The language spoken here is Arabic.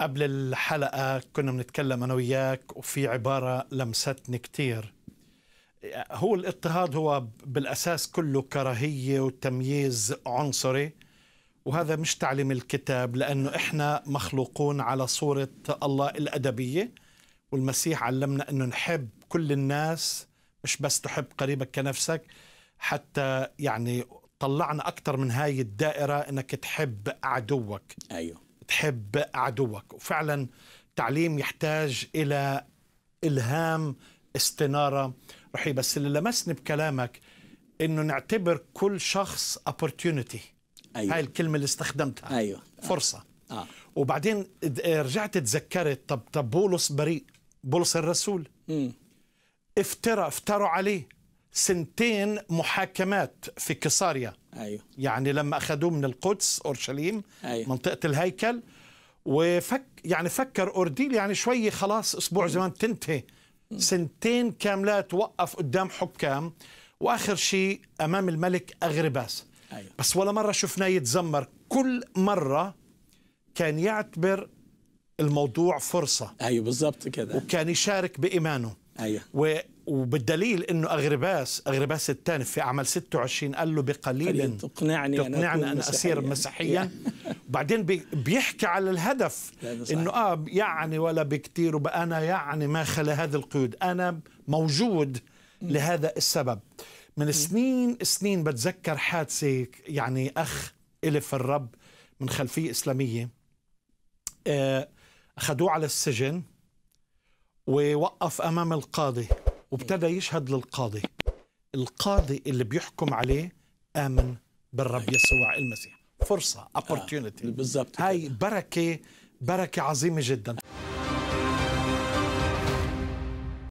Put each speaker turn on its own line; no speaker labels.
قبل الحلقة كنا بنتكلم أنا وياك وفي عبارة لمستني كتير هو الاضطهاد هو بالأساس كله كراهية وتمييز عنصري وهذا مش تعليم الكتاب لأنه إحنا مخلوقون على صورة الله الأدبية والمسيح علمنا أنه نحب كل الناس مش بس تحب قريبك كنفسك حتى يعني طلعنا أكثر من هاي الدائرة أنك تحب عدوك أيوه تحب عدوك وفعلا تعليم يحتاج إلى إلهام استنارة رحيب بس اللي لمسني بكلامك انه نعتبر كل شخص opportunity أيوة. هاي الكلمة اللي استخدمتها أيوة. فرصة آه. آه. وبعدين آه، رجعت تذكرت طب طب بولس بريء بولس الرسول م. افترى افتروا عليه سنتين محاكمات في قيصاريا أيوه. يعني لما أخذوه من القدس أورشليم أيوه. منطقة الهيكل وفك يعني فكر أورديل يعني شوي خلاص أسبوع زمان تنتهي سنتين كاملات وقف قدام حكام وآخر شيء أمام الملك أغرباس أيوه. بس ولا مرة شفناه يتذمر كل مرة كان يعتبر الموضوع فرصة أيوه بالضبط كده وكان يشارك بإيمانه أيوه وبالدليل انه اغرباس اغرباس الثاني في عمل 26 قال له بقليل تقنعني تقنعني ان اسير مسيحيا بعدين بيحكي على الهدف انه اه يعني ولا بكثير انا يعني ما خلى هذه القيود انا موجود لهذا السبب من سنين سنين بتذكر حادثه يعني اخ الي في الرب من خلفيه اسلاميه آه، اخذوه على السجن ووقف امام القاضي وابتدى يشهد للقاضي القاضي اللي بيحكم عليه آمن بالرب يسوع المسيح فرصة آه، opportunity آه بالضبط هاي بركة بركة عظيمة جداً